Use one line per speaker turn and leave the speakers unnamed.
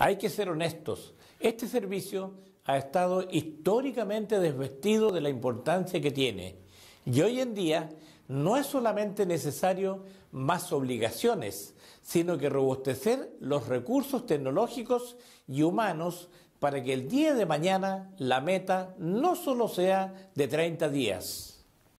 Hay que ser honestos. Este servicio ha estado históricamente desvestido de la importancia que tiene. Y hoy en día no es solamente necesario más obligaciones, sino que robustecer los recursos tecnológicos y humanos para que el día de mañana la meta no solo sea de 30 días.